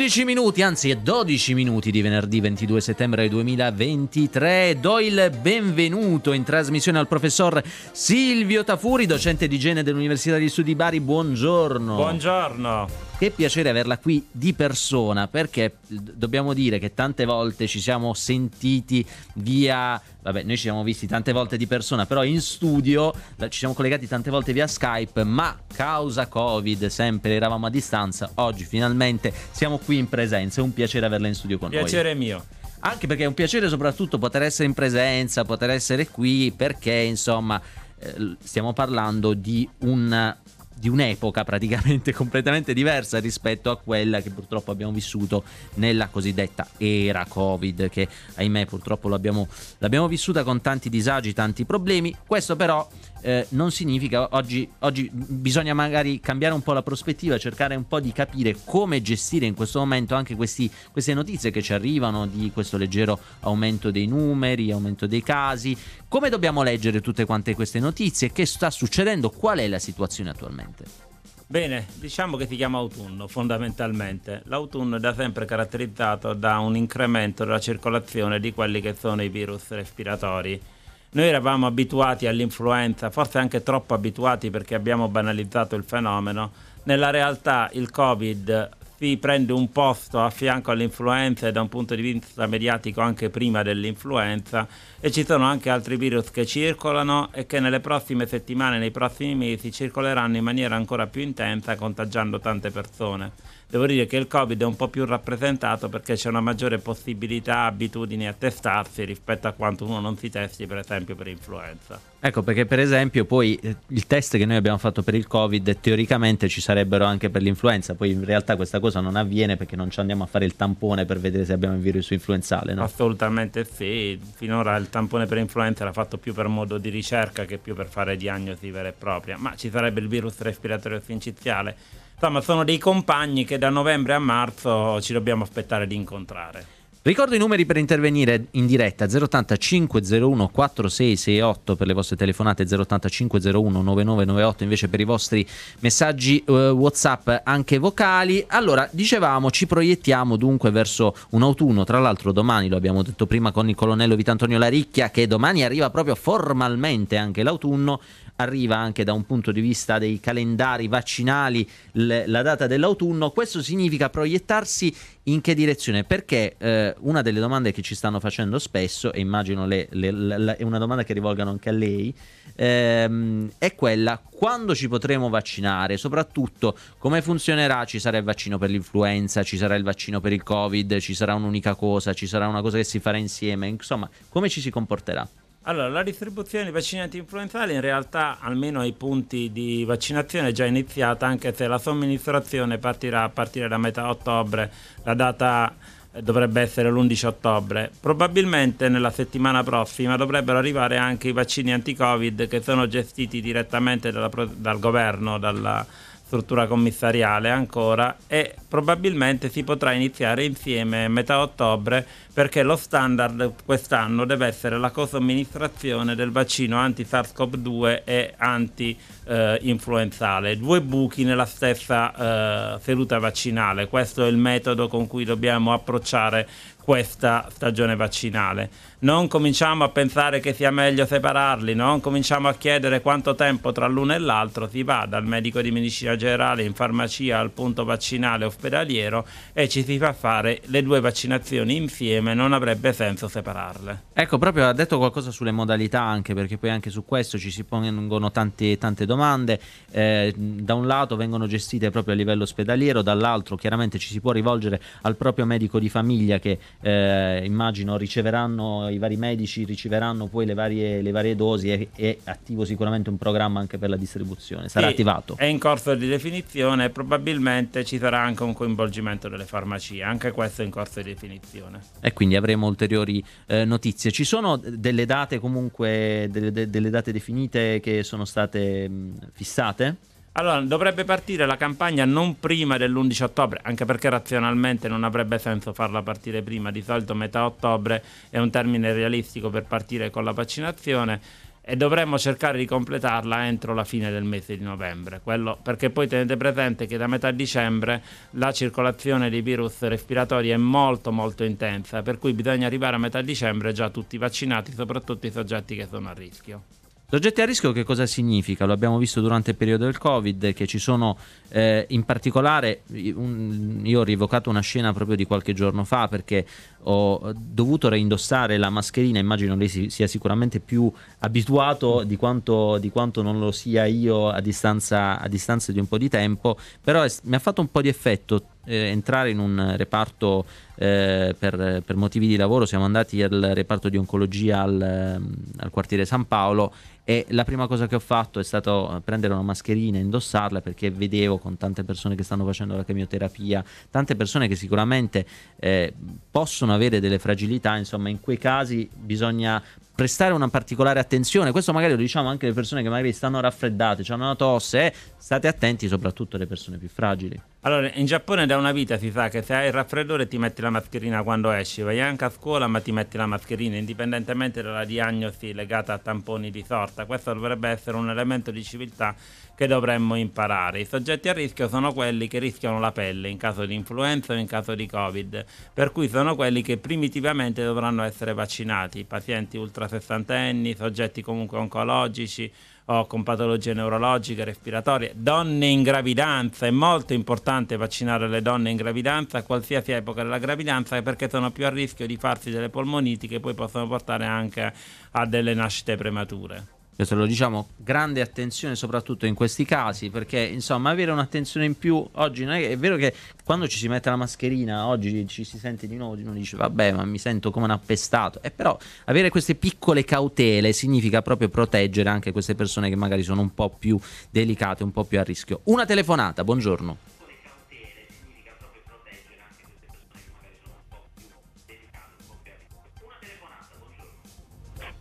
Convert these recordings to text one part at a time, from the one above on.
11 minuti, anzi 12 minuti di venerdì 22 settembre 2023. Do il benvenuto in trasmissione al professor Silvio Tafuri, docente di igiene dell'Università di Studi Bari. Buongiorno. Buongiorno. Che piacere averla qui di persona perché eh, dobbiamo dire che tante volte ci siamo sentiti via vabbè, noi ci siamo visti tante volte di persona, però in studio eh, ci siamo collegati tante volte via Skype, ma causa Covid sempre eravamo a distanza, oggi finalmente siamo qui in presenza, è un piacere averla in studio con piacere noi. Piacere mio anche perché è un piacere soprattutto poter essere in presenza, poter essere qui, perché insomma eh, stiamo parlando di un di un'epoca praticamente completamente diversa rispetto a quella che purtroppo abbiamo vissuto nella cosiddetta era Covid, che ahimè purtroppo l'abbiamo, l'abbiamo vissuta con tanti disagi, tanti problemi. Questo però eh, non significa oggi, oggi bisogna magari cambiare un po' la prospettiva, cercare un po' di capire come gestire in questo momento anche questi, queste notizie che ci arrivano di questo leggero aumento dei numeri, aumento dei casi, come dobbiamo leggere tutte quante queste notizie, che sta succedendo, qual è la situazione attualmente. Bene, diciamo che si chiama autunno fondamentalmente. L'autunno è da sempre caratterizzato da un incremento della circolazione di quelli che sono i virus respiratori noi eravamo abituati all'influenza, forse anche troppo abituati perché abbiamo banalizzato il fenomeno. Nella realtà il Covid si prende un posto a fianco all'influenza e da un punto di vista mediatico anche prima dell'influenza e ci sono anche altri virus che circolano e che nelle prossime settimane, nei prossimi mesi circoleranno in maniera ancora più intensa contagiando tante persone Devo dire che il Covid è un po' più rappresentato perché c'è una maggiore possibilità, abitudini a testarsi rispetto a quanto uno non si testi, per esempio, per influenza. Ecco perché, per esempio, poi eh, il test che noi abbiamo fatto per il Covid teoricamente ci sarebbero anche per l'influenza, poi in realtà questa cosa non avviene perché non ci andiamo a fare il tampone per vedere se abbiamo il virus influenzale, no? Assolutamente sì. Finora il tampone per influenza era fatto più per modo di ricerca che più per fare diagnosi vera e propria, ma ci sarebbe il virus respiratorio sinciziale Insomma, sono dei compagni che da novembre a marzo ci dobbiamo aspettare di incontrare. Ricordo i numeri per intervenire in diretta 080 501 4668 per le vostre telefonate 080 501 9998 invece per i vostri messaggi eh, Whatsapp anche vocali. Allora, dicevamo, ci proiettiamo dunque verso un autunno, tra l'altro domani lo abbiamo detto prima con il colonnello Vitantonio Laricchia che domani arriva proprio formalmente anche l'autunno, arriva anche da un punto di vista dei calendari vaccinali l- la data dell'autunno. Questo significa proiettarsi in che direzione? Perché eh, una delle domande che ci stanno facendo spesso, e immagino le, le, le, è una domanda che rivolgano anche a lei, ehm, è quella quando ci potremo vaccinare, soprattutto come funzionerà, ci sarà il vaccino per l'influenza, ci sarà il vaccino per il covid, ci sarà un'unica cosa, ci sarà una cosa che si farà insieme, insomma come ci si comporterà? Allora, la distribuzione di vaccinati influenzali in realtà, almeno ai punti di vaccinazione, è già iniziata, anche se la somministrazione partirà a partire da metà ottobre, la data eh, dovrebbe essere l'11 ottobre. Probabilmente nella settimana prossima dovrebbero arrivare anche i vaccini anti-Covid che sono gestiti direttamente dalla, dal governo, dalla, struttura commissariale ancora e probabilmente si potrà iniziare insieme metà ottobre perché lo standard quest'anno deve essere la co del vaccino anti-SARS-CoV-2 e anti-influenzale. Eh, Due buchi nella stessa eh, seduta vaccinale, questo è il metodo con cui dobbiamo approcciare questa stagione vaccinale non cominciamo a pensare che sia meglio separarli, non cominciamo a chiedere quanto tempo tra l'uno e l'altro si va dal medico di medicina generale in farmacia al punto vaccinale ospedaliero e ci si fa fare le due vaccinazioni insieme, non avrebbe senso separarle. Ecco, proprio ha detto qualcosa sulle modalità anche, perché poi anche su questo ci si pongono tante, tante domande. Eh, da un lato vengono gestite proprio a livello ospedaliero, dall'altro chiaramente ci si può rivolgere al proprio medico di famiglia che eh, immagino riceveranno i vari medici riceveranno poi le varie, le varie dosi e è attivo sicuramente un programma anche per la distribuzione, sarà sì, attivato. È in corso di definizione e probabilmente ci sarà anche un coinvolgimento delle farmacie, anche questo è in corso di definizione. E quindi avremo ulteriori eh, notizie. Ci sono delle date comunque, delle, delle date definite che sono state mh, fissate? Allora, dovrebbe partire la campagna non prima dell'11 ottobre, anche perché razionalmente non avrebbe senso farla partire prima, di solito metà ottobre è un termine realistico per partire con la vaccinazione e dovremmo cercare di completarla entro la fine del mese di novembre, Quello perché poi tenete presente che da metà dicembre la circolazione dei virus respiratori è molto molto intensa, per cui bisogna arrivare a metà dicembre già tutti vaccinati, soprattutto i soggetti che sono a rischio. Soggetti a rischio che cosa significa? Lo abbiamo visto durante il periodo del Covid, che ci sono eh, in particolare, un, io ho rievocato una scena proprio di qualche giorno fa perché ho dovuto reindossare la mascherina, immagino lei si, sia sicuramente più abituato di quanto, di quanto, non lo sia io a distanza, a distanza di un po' di tempo, però è, mi ha fatto un po' di effetto eh, entrare in un reparto eh, per, per, motivi di lavoro, siamo andati al reparto di oncologia al, ehm, al quartiere San Paolo e la prima cosa che ho fatto è stato eh, prendere una mascherina e indossarla perché vedevo con tante persone che stanno facendo la chemioterapia, tante persone che sicuramente eh, possono avere delle fragilità, insomma in quei casi bisogna prestare una particolare attenzione. Questo magari lo diciamo anche alle persone che magari stanno raffreddate, cioè hanno una tosse. Eh, state attenti soprattutto alle persone più fragili. Allora, in Giappone da una vita si fa che se hai il raffreddore ti metti la mascherina quando esci, vai anche a scuola ma ti metti la mascherina, indipendentemente dalla diagnosi legata a tamponi di sorta testa. Questo dovrebbe essere un elemento di civiltà che dovremmo imparare. I soggetti a rischio sono quelli che rischiano la pelle in caso di influenza o in caso di Covid, per cui sono quelli che primitivamente dovranno essere vaccinati, pazienti ultra sessantenni, soggetti comunque oncologici o con patologie neurologiche, respiratorie, donne in gravidanza, è molto importante vaccinare le donne in gravidanza a qualsiasi epoca della gravidanza perché sono più a rischio di farsi delle polmoniti che poi possono portare anche a delle nascite premature. Questo lo diciamo, grande attenzione soprattutto in questi casi, perché insomma avere un'attenzione in più oggi non è, è vero che quando ci si mette la mascherina oggi ci si sente di nuovo, uno dice vabbè ma mi sento come un appestato, e eh, però avere queste piccole cautele significa proprio proteggere anche queste persone che magari sono un po' più delicate, un po' più a rischio. Una telefonata, buongiorno.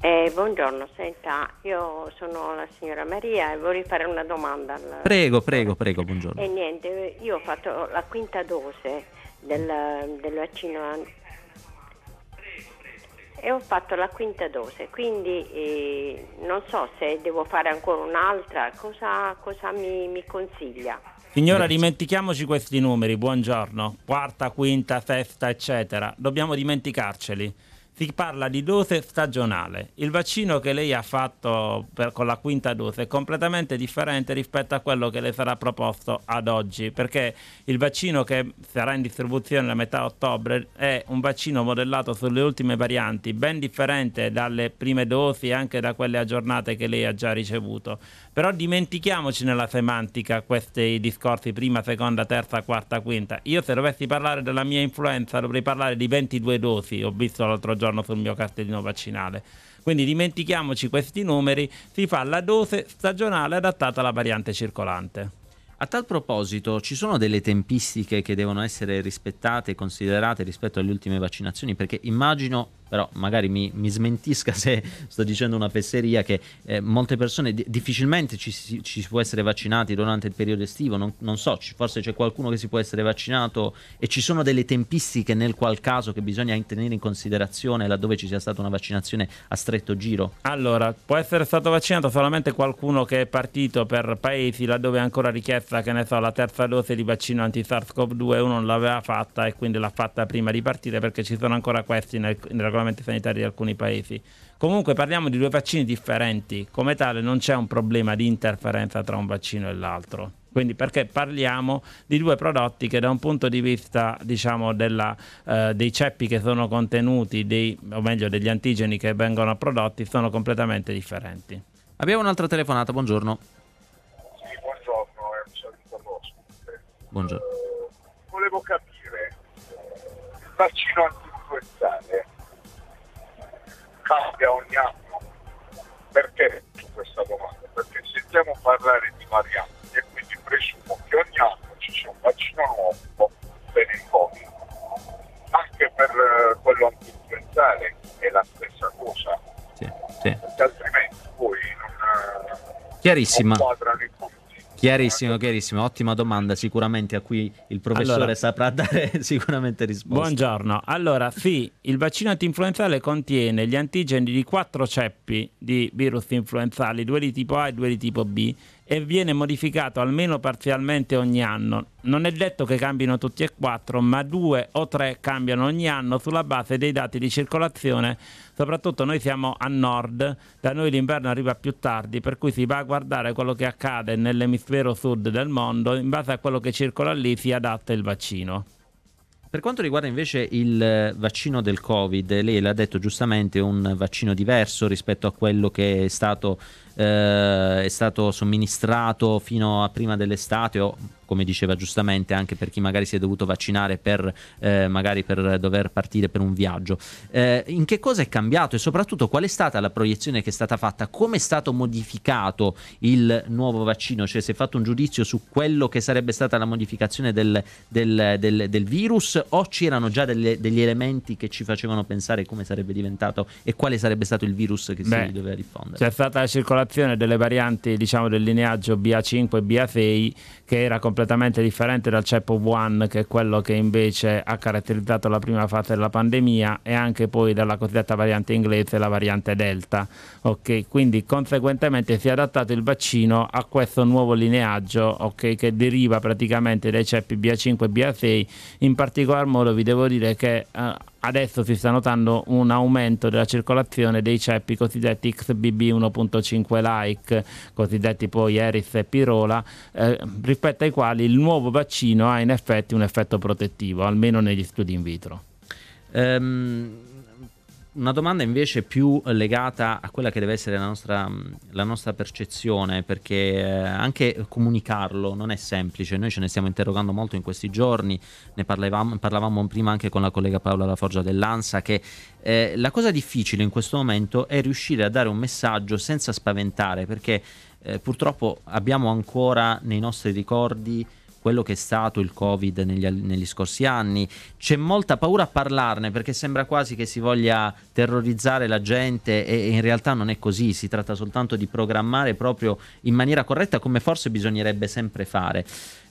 Eh, buongiorno, senta, io sono la signora Maria e vorrei fare una domanda. Alla... Prego, prego, prego, buongiorno. E eh, niente, io ho fatto la quinta dose del, del vaccino an... e ho fatto la quinta dose, quindi eh, non so se devo fare ancora un'altra, cosa, cosa mi, mi consiglia? Signora, dimentichiamoci questi numeri, buongiorno, quarta, quinta, sesta, eccetera, dobbiamo dimenticarceli si parla di dose stagionale. Il vaccino che lei ha fatto per, con la quinta dose è completamente differente rispetto a quello che le sarà proposto ad oggi, perché il vaccino che sarà in distribuzione a metà ottobre è un vaccino modellato sulle ultime varianti, ben differente dalle prime dosi e anche da quelle aggiornate che lei ha già ricevuto. Però dimentichiamoci nella semantica questi discorsi prima, seconda, terza, quarta, quinta. Io se dovessi parlare della mia influenza dovrei parlare di 22 dosi, ho visto l'altro giorno sul mio cartellino vaccinale. Quindi dimentichiamoci questi numeri, si fa la dose stagionale adattata alla variante circolante. A tal proposito, ci sono delle tempistiche che devono essere rispettate e considerate rispetto alle ultime vaccinazioni? Perché immagino però magari mi, mi smentisca se sto dicendo una fesseria, che eh, molte persone di- difficilmente ci si, ci si, può essere vaccinati durante il periodo estivo, non, non so, ci, forse c'è qualcuno che si può essere vaccinato e ci sono delle tempistiche nel qual caso che bisogna tenere in considerazione laddove ci sia stata una vaccinazione a stretto giro? Allora, può essere stato vaccinato solamente qualcuno che è partito per paesi laddove è ancora richiesta, che ne so, la terza dose di vaccino anti-SARS-CoV-2 uno non l'aveva fatta e quindi l'ha fatta prima di partire perché ci sono ancora questi nel, nella regolamenti sanitari di alcuni paesi. Comunque parliamo di due vaccini differenti, come tale non c'è un problema di interferenza tra un vaccino e l'altro. Quindi perché parliamo di due prodotti che da un punto di vista diciamo, della, eh, dei ceppi che sono contenuti, dei, o meglio degli antigeni che vengono prodotti, sono completamente differenti. Abbiamo un'altra telefonata, buongiorno. Sì, buongiorno, è un saluto all'ospite. Buongiorno. Eh, volevo capire, il vaccino antiinfluenzale cambia ogni anno. Perché faccio questa domanda? Perché sentiamo parlare di varianti e quindi presumo che ogni anno ci sia un vaccino nuovo per il Covid. Anche per eh, quello anti è la stessa cosa. Sì, sì. altrimenti poi non, eh, Chiarissima. non quadrano i Chiarissimo, chiarissimo, ottima domanda, sicuramente a cui il professore allora, saprà dare sicuramente risposta. Buongiorno, allora Fi, il vaccino antinfluenzale contiene gli antigeni di quattro ceppi di virus influenzali, due di tipo A e due di tipo B, e viene modificato almeno parzialmente ogni anno. Non è detto che cambino tutti e quattro, ma due o tre cambiano ogni anno sulla base dei dati di circolazione. Soprattutto noi siamo a nord, da noi l'inverno arriva più tardi, per cui si va a guardare quello che accade nell'emisfero sud del mondo, in base a quello che circola lì si adatta il vaccino. Per quanto riguarda invece il eh, vaccino del Covid, lei l'ha detto giustamente, è un vaccino diverso rispetto a quello che è stato eh, è stato somministrato fino a prima dell'estate o come diceva giustamente anche per chi magari si è dovuto vaccinare per, eh, magari per dover partire per un viaggio. Eh, in che cosa è cambiato e soprattutto qual è stata la proiezione che è stata fatta? Come è stato modificato il nuovo vaccino? Cioè si è fatto un giudizio su quello che sarebbe stata la modificazione del, del, del, del virus o c'erano già delle, degli elementi che ci facevano pensare come sarebbe diventato e quale sarebbe stato il virus che Beh, si doveva diffondere? C'è stata la circolazione presentazione delle varianti diciamo, del lineaggio BA5 e BA6 che era completamente differente dal CEP 1 che è quello che invece ha caratterizzato la prima fase della pandemia e anche poi dalla cosiddetta variante inglese, la variante Delta. Okay? Quindi conseguentemente si è adattato il vaccino a questo nuovo lineaggio okay? che deriva praticamente dai ceppi BA5 e BA6 In particolar modo vi devo dire che... Eh, adesso si sta notando un aumento della circolazione dei ceppi cosiddetti XBB 1.5 like, cosiddetti poi Eris e Pirola, eh, rispetto ai quali il nuovo vaccino ha in effetti un effetto protettivo, almeno negli studi in vitro. Um una domanda invece più legata a quella che deve essere la nostra, mm, la nostra percezione, perché eh, anche comunicarlo non è semplice, noi ce ne stiamo interrogando molto in questi giorni, ne parlavamo, parlavamo prima anche con la collega Paola La Laforgia dell'Ansa, che eh, la cosa difficile in questo momento è riuscire a dare un messaggio senza spaventare, perché eh, purtroppo abbiamo ancora nei nostri ricordi quello che è stato il Covid negli, negli scorsi anni. C'è molta paura a parlarne perché sembra quasi che si voglia terrorizzare la gente e, e in realtà non è così, si tratta soltanto di programmare proprio in maniera corretta come forse bisognerebbe sempre fare.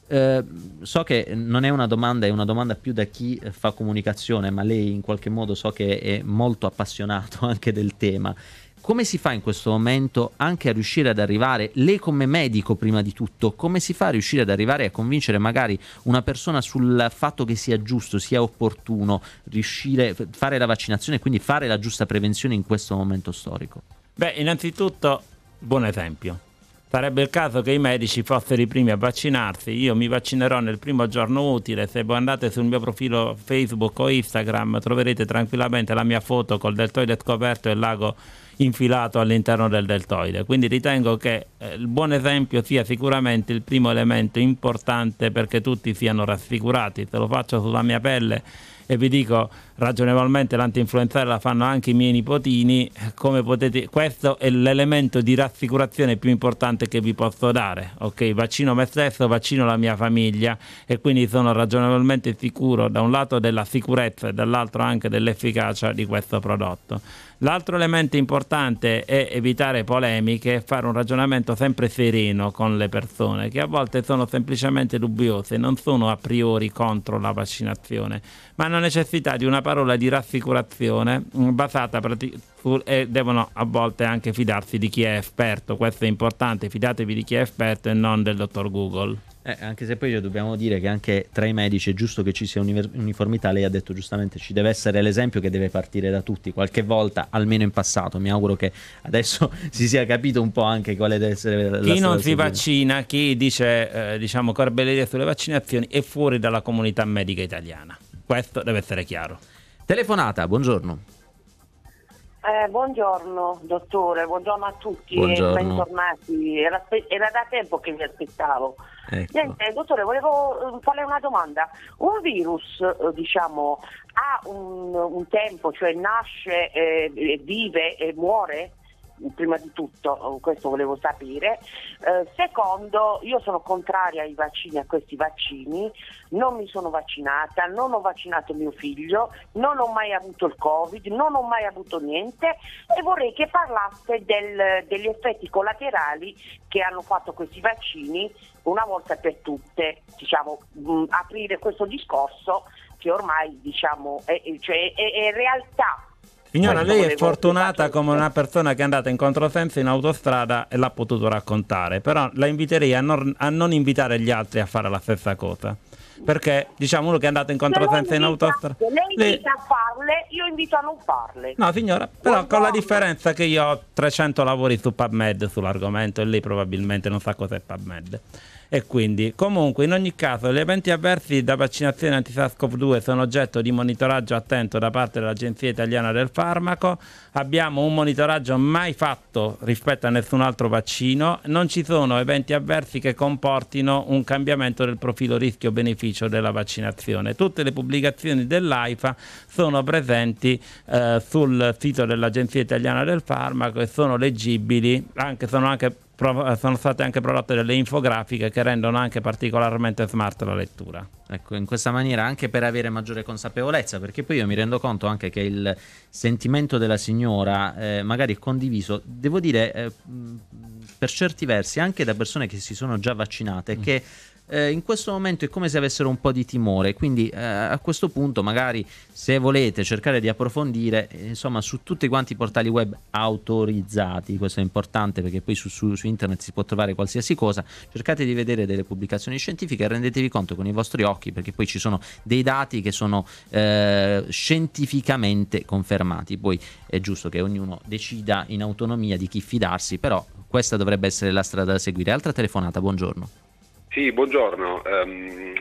Eh, so che non è una domanda, è una domanda più da chi fa comunicazione, ma lei in qualche modo so che è molto appassionato anche del tema. Come si fa in questo momento anche a riuscire ad arrivare, lei come medico prima di tutto, come si fa a riuscire ad arrivare a convincere magari una persona sul fatto che sia giusto, sia opportuno riuscire a fare la vaccinazione e quindi fare la giusta prevenzione in questo momento storico? Beh, innanzitutto, buon esempio. Sarebbe il caso che i medici fossero i primi a vaccinarsi. Io mi vaccinerò nel primo giorno utile. Se voi andate sul mio profilo Facebook o Instagram troverete tranquillamente la mia foto col deltoide scoperto e il lago infilato all'interno del deltoide. Quindi ritengo che eh, il buon esempio sia sicuramente il primo elemento importante perché tutti siano rassicurati. Se lo faccio sulla mia pelle e vi dico ragionevolmente lanti l'antinfluenzale la fanno anche i miei nipotini, come potete, questo è l'elemento di rassicurazione più importante che vi posso dare, ok? Vaccino me stesso, vaccino la mia famiglia e quindi sono ragionevolmente sicuro da un lato della sicurezza e dall'altro anche dell'efficacia di questo prodotto. L'altro elemento importante è evitare polemiche e fare un ragionamento sempre sereno con le persone che a volte sono semplicemente dubbiose, non sono a priori contro la vaccinazione, ma non hanno necessità di una parola di rassicurazione mm, basata su, e devono a volte anche fidarsi di chi è esperto. Questo è importante, fidatevi di chi è esperto e non del dottor Google. Eh, anche se poi dobbiamo dire che anche tra i medici è giusto che ci sia uniformità, lei ha detto giustamente ci deve essere l'esempio che deve partire da tutti, qualche volta, almeno in passato, mi auguro che adesso si sia capito un po' anche quale deve essere la situazione. Chi non si vaccina, chi dice eh, diciamo corbelleria sulle vaccinazioni è fuori dalla comunità medica italiana. Questo deve essere chiaro. Telefonata, buongiorno. Eh, buongiorno dottore, buongiorno a tutti eh, buongiorno. bentornati. Era, era, da tempo che vi aspettavo. Ecco. Niente, dottore, volevo eh, farle una domanda. Un virus, eh, diciamo, ha un, un tempo, cioè nasce, eh, vive e muore? prima di tutto questo volevo sapere. Eh, secondo, io sono contraria ai vaccini, a questi vaccini, non mi sono vaccinata, non ho vaccinato mio figlio, non ho mai avuto il Covid, non ho mai avuto niente e vorrei che parlasse del, degli effetti collaterali che hanno fatto questi vaccini una volta per tutte, diciamo, mh, mm, aprire questo discorso che ormai diciamo, è, cioè, è, è realtà Signora, lei è fortunata come una persona che è andata in controsenso in autostrada e l'ha potuto raccontare, però la inviterei a non, a non invitare gli altri a fare la stessa cosa perché diciamo uno che è andato in controsenso in autostrada. Lei invita a farle, io invito a non farle. No, signora, però con la differenza che io ho 300 lavori su PubMed sull'argomento e lei probabilmente non sa cos'è PubMed e quindi. Comunque, in ogni caso, gli eventi avversi da vaccinazione anti-SARS-CoV-2 sono oggetto di monitoraggio attento da parte dell'Agenzia Italiana del Farmaco. Abbiamo un monitoraggio mai fatto rispetto a nessun altro vaccino. Non ci sono eventi avversi che comportino un cambiamento del profilo rischio-beneficio della vaccinazione. Tutte le pubblicazioni dell'AIFA sono presenti eh, sul sito dell'Agenzia Italiana del Farmaco e sono leggibili, anche, sono anche eh, sono state anche prodotte delle infografiche che rendono anche particolarmente smart la lettura. Ecco, in questa maniera anche per avere maggiore consapevolezza, perché poi io mi rendo conto anche che il sentimento della signora, eh, magari condiviso, devo dire, eh, per certi versi anche da persone che si sono già vaccinate, mm. che eh, in questo momento è come se avessero un po' di timore, quindi eh, a questo punto magari se volete cercare di approfondire, eh, insomma su tutti quanti i portali web autorizzati, questo è importante perché poi su, su, su internet si può trovare qualsiasi cosa, cercate di vedere delle pubblicazioni scientifiche e rendetevi conto con i vostri occhi perché poi ci sono dei dati che sono eh, scientificamente confermati, poi è giusto che ognuno decida in autonomia di chi fidarsi, però questa dovrebbe essere la strada da seguire. Altra telefonata, buongiorno. Sì, buongiorno. Um,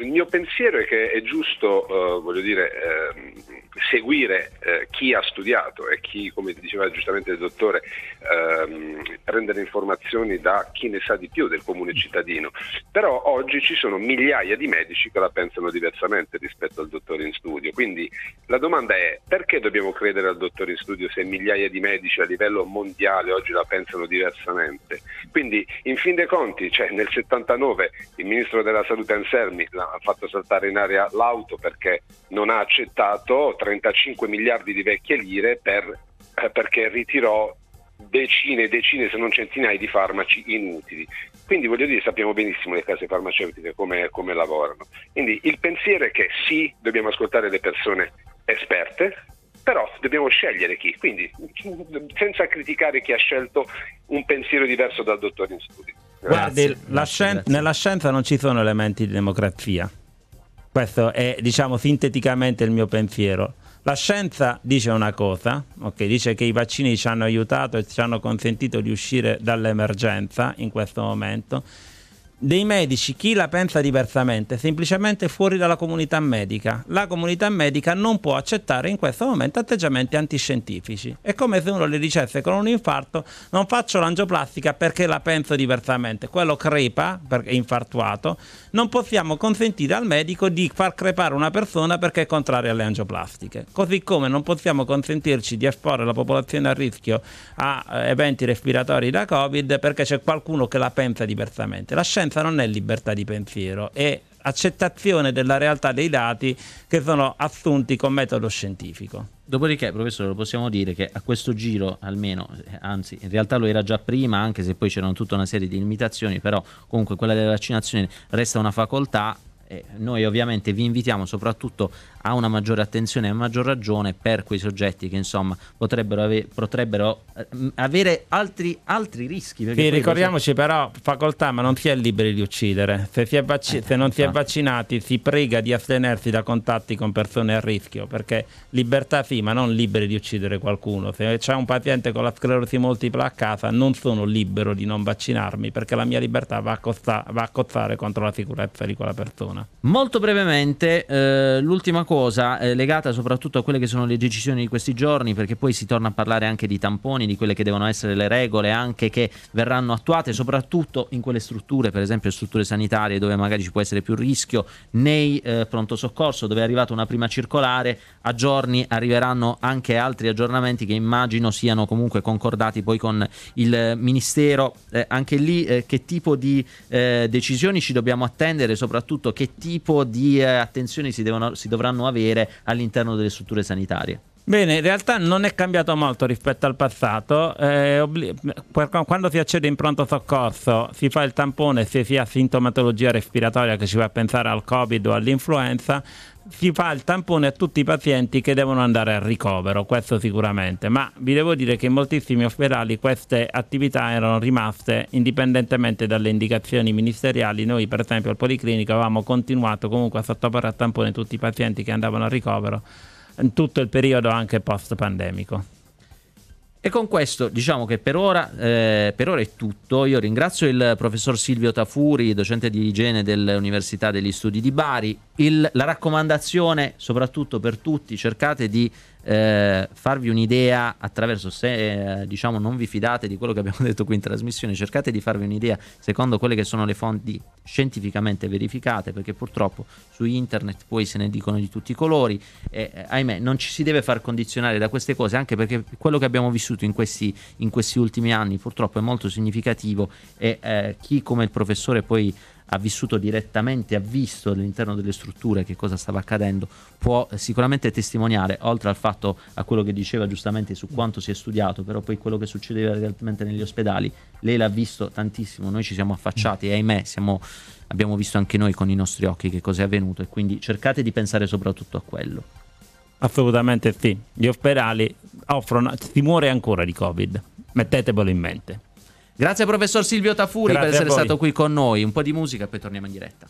il mio pensiero è che è giusto, uh, voglio dire, uh, seguire eh, chi ha studiato e chi, come diceva giustamente il dottore, ehm, prendere informazioni da chi ne sa di più del comune cittadino. Però oggi ci sono migliaia di medici che la pensano diversamente rispetto al dottore in studio. Quindi la domanda è perché dobbiamo credere al dottore in studio se migliaia di medici a livello mondiale oggi la pensano diversamente? Quindi in fin dei conti, cioè, nel 79 il ministro della salute Anselmi ha fatto saltare in aria l'auto perché non ha accettato 35 miliardi di vecchie lire per, eh, perché ritirò decine e decine se non centinaia di farmaci inutili. Quindi voglio dire, sappiamo benissimo le case farmaceutiche come, come lavorano. Quindi il pensiero è che sì, dobbiamo ascoltare le persone esperte, però dobbiamo scegliere chi, quindi senza criticare chi ha scelto un pensiero diverso dal dottore in studio. Guardi, scien- nella scienza non ci sono elementi di democrazia. Questo è, diciamo, sinteticamente il mio pensiero. La scienza dice una cosa, okay, dice che i vaccini ci hanno aiutato e ci hanno consentito di uscire dall'emergenza in questo momento dei medici chi la pensa diversamente semplicemente fuori dalla comunità medica. La comunità medica non può accettare in questo momento atteggiamenti antiscientifici. È come se uno le dicesse con un infarto non faccio l'angioplastica perché la penso diversamente. Quello crepa perché è infartuato. Non possiamo consentire al medico di far crepare una persona perché è contraria alle angioplastiche. Così come non possiamo consentirci di esporre la popolazione a rischio a eh, eventi respiratori da Covid perché c'è qualcuno che la pensa diversamente. La scienza differenza non è libertà di pensiero, è accettazione della realtà dei dati che sono assunti con metodo scientifico. Dopodiché, professore, lo possiamo dire che a questo giro, almeno, eh, anzi, in realtà lo era già prima, anche se poi c'erano tutta una serie di limitazioni, però comunque quella delle vaccinazioni resta una facoltà. Eh, noi ovviamente vi invitiamo soprattutto ha una maggiore attenzione e maggior ragione per quei soggetti che insomma potrebbero, ave- potrebbero eh, avere altri, altri rischi. Sì, ricordiamoci sono... però facoltà ma non si è liberi di uccidere, se, si è vacci- eh, se non si è vaccinati si prega di astenersi da contatti con persone a rischio perché libertà sì ma non liberi di uccidere qualcuno, se c'è un paziente con la sclerosi multipla a casa non sono libero di non vaccinarmi perché la mia libertà va a, costa- va a cozzare contro la sicurezza di quella persona. Molto brevemente eh, l'ultima cosa cosa eh, legata soprattutto a quelle che sono le decisioni di questi giorni, perché poi si torna a parlare anche di tamponi, di quelle che devono essere le regole, anche che verranno attuate, soprattutto in quelle strutture, per esempio strutture sanitarie dove magari ci può essere più rischio, nei eh, pronto soccorso dove è arrivata una prima circolare, a giorni arriveranno anche altri aggiornamenti che immagino siano comunque concordati poi con il Ministero. Eh, anche lì eh, che tipo di eh, decisioni ci dobbiamo attendere, soprattutto che tipo di eh, attenzioni si, devono, si dovranno potranno avere all'interno delle strutture sanitarie. Bene, in realtà non è cambiato molto rispetto al passato. Eh, obli- quando si accede in pronto soccorso si fa il tampone se si ha sintomatologia respiratoria che ci fa pensare al Covid o all'influenza, si fa il tampone a tutti i pazienti che devono andare al ricovero, questo sicuramente, ma vi devo dire che in moltissimi ospedali queste attività erano rimaste indipendentemente dalle indicazioni ministeriali, noi per esempio al Policlinico avevamo continuato comunque a sottoporre a tampone tutti i pazienti che andavano al ricovero in tutto il periodo anche post pandemico. E con questo diciamo che per ora, eh, per ora, è tutto. Io ringrazio il professor Silvio Tafuri, docente di igiene dell'Università degli Studi di Bari. Il, la raccomandazione, soprattutto per tutti, cercate di eh, farvi un'idea attraverso se eh, diciamo non vi fidate di quello che abbiamo detto qui in trasmissione, cercate di farvi un'idea secondo quelle che sono le fonti scientificamente verificate, perché purtroppo su internet poi se ne dicono di tutti i colori e eh, ahimè non ci si deve far condizionare da queste cose, anche perché quello che abbiamo vissuto in questi, in questi ultimi anni purtroppo è molto significativo e eh, chi come il professore poi ha vissuto direttamente, ha visto all'interno delle strutture che cosa stava accadendo, può eh, sicuramente testimoniare, oltre al fatto a quello che diceva giustamente su quanto si è studiato, però poi quello che succedeva realmente negli ospedali, lei l'ha visto tantissimo, noi ci siamo affacciati e ahimè siamo, abbiamo visto anche noi con i nostri occhi che cosa è avvenuto e quindi cercate di pensare soprattutto a quello. Assolutamente sì, gli ospedali offrono, si muore ancora di Covid, mettetevelo in mente. Grazie professor Silvio Tafuri Grazie per essere stato qui con noi. Un po' di musica e poi torniamo in diretta.